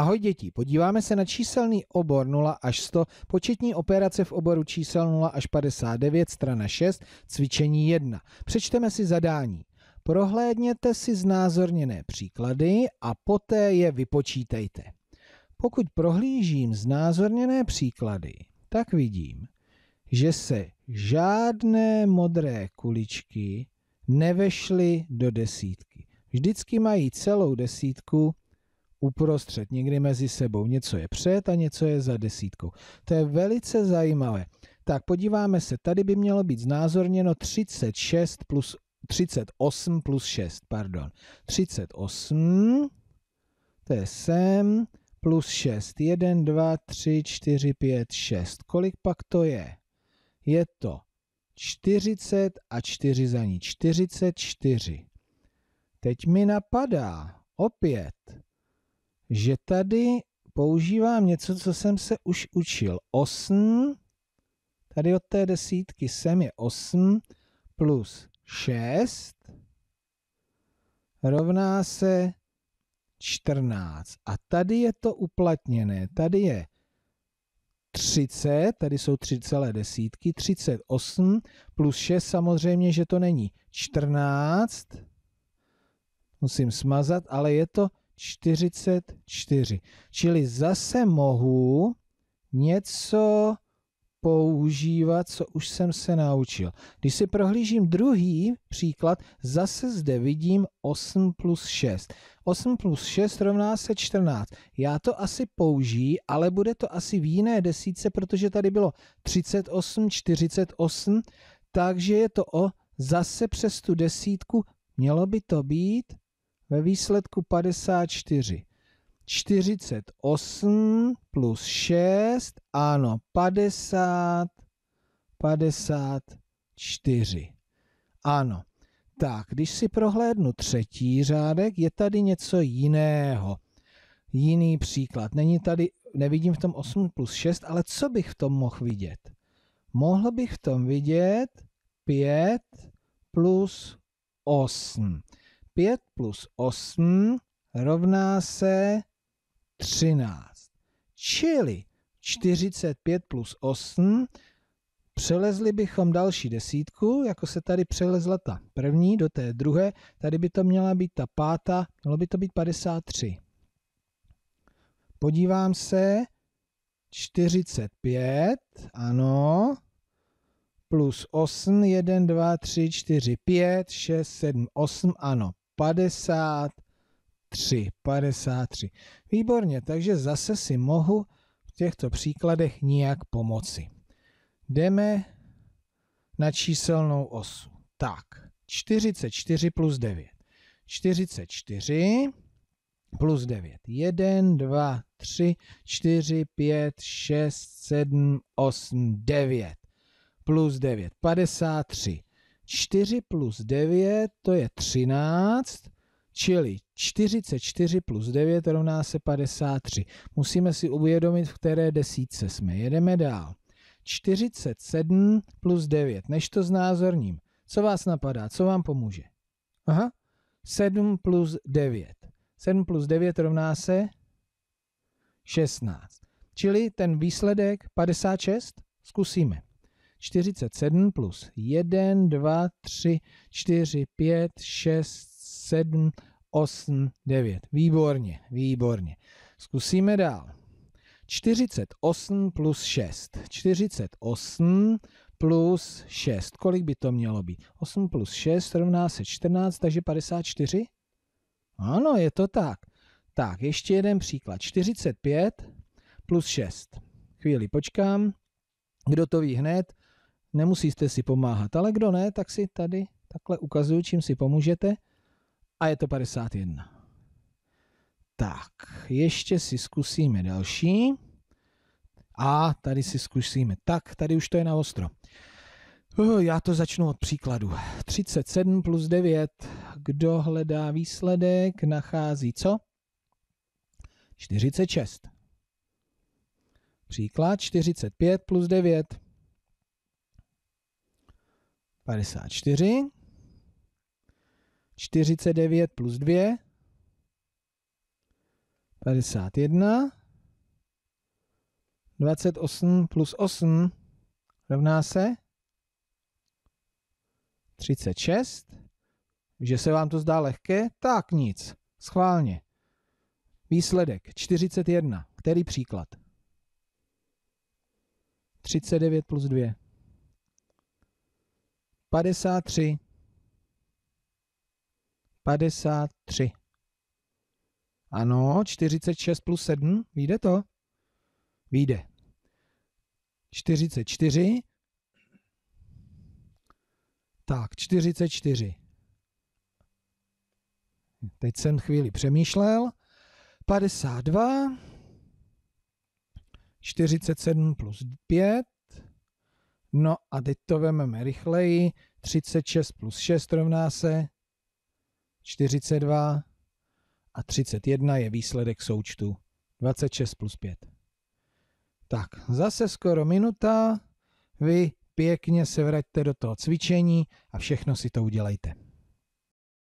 Ahoj děti, podíváme se na číselný obor 0 až 100, početní operace v oboru čísel 0 až 59, strana 6, cvičení 1. Přečteme si zadání. Prohlédněte si znázorněné příklady a poté je vypočítejte. Pokud prohlížím znázorněné příklady, tak vidím, že se žádné modré kuličky nevešly do desítky. Vždycky mají celou desítku uprostřed, někdy mezi sebou. Něco je před a něco je za desítkou. To je velice zajímavé. Tak podíváme se, tady by mělo být znázorněno 36 plus 38 plus 6, pardon. 38, to je sem, plus 6. 1, 2, 3, 4, 5, 6. Kolik pak to je? Je to 40 a 4 za ní. 44. Teď mi napadá opět že tady používám něco, co jsem se už učil. 8, tady od té desítky sem je 8, plus 6 rovná se 14. A tady je to uplatněné. Tady je 30, tady jsou 3 celé desítky, 38 plus 6 samozřejmě, že to není 14, musím smazat, ale je to 44. Čili zase mohu něco používat, co už jsem se naučil. Když si prohlížím druhý příklad, zase zde vidím 8 plus 6. 8 plus 6 rovná se 14. Já to asi použiji, ale bude to asi v jiné desíce, protože tady bylo 38, 48, takže je to o zase přes tu desítku. Mělo by to být ve výsledku 54. 48 plus 6, ano, 50, 54. Ano, tak, když si prohlédnu třetí řádek, je tady něco jiného. Jiný příklad. Není tady, nevidím v tom 8 plus 6, ale co bych v tom mohl vidět? Mohl bych v tom vidět 5 plus 8. 5 plus 8 rovná se 13. Čili 45 plus 8 přelezli bychom další desítku, jako se tady přelezla ta první do té druhé, tady by to měla být ta pátá, mělo by to být 53. Podívám se, 45, ano, plus 8, 1, 2, 3, 4, 5, 6, 7, 8, ano. 53. 53. Výborně, takže zase si mohu v těchto příkladech nijak pomoci. Jdeme na číselnou osu. Tak, 44 plus 9. 44 plus 9. 1, 2, 3, 4, 5, 6, 7, 8, 9. Plus 9, 53. 4 plus 9, to je 13, čili 44 plus 9 rovná se 53. Musíme si uvědomit, v které desítce jsme. Jedeme dál. 47 plus 9, než to znázorním. Co vás napadá, co vám pomůže? Aha, 7 plus 9. 7 plus 9 rovná se 16. Čili ten výsledek 56 zkusíme. 47 plus 1, 2, 3, 4, 5, 6, 7, 8, 9. Výborně, výborně. Zkusíme dál. 48 plus 6. 48 plus 6. Kolik by to mělo být? 8 plus 6 rovná se 14, takže 54? Ano, je to tak. Tak, ještě jeden příklad. 45 plus 6. Chvíli počkám. Kdo to ví hned? nemusíte si pomáhat, ale kdo ne, tak si tady takhle ukazuju, čím si pomůžete a je to 51. Tak, ještě si zkusíme další. A tady si zkusíme. Tak, tady už to je na ostro. Uh, já to začnu od příkladu. 37 plus 9. Kdo hledá výsledek, nachází co? 46. Příklad 45 plus 9. 54. 49 plus 2. 51. 28 plus 8 rovná se 36. Že se vám to zdá lehké? Tak nic. Schválně. Výsledek 41. Který příklad? 39 plus 2. 53. 53. Ano, 46 plus 7, vyjde to? Vyjde. 44. Tak, 44. Teď jsem chvíli přemýšlel. 52. 47 plus 5. No a teď to vememe rychleji. 36 plus 6 rovná se 42 a 31 je výsledek součtu. 26 plus 5. Tak, zase skoro minuta. Vy pěkně se vraťte do toho cvičení a všechno si to udělejte.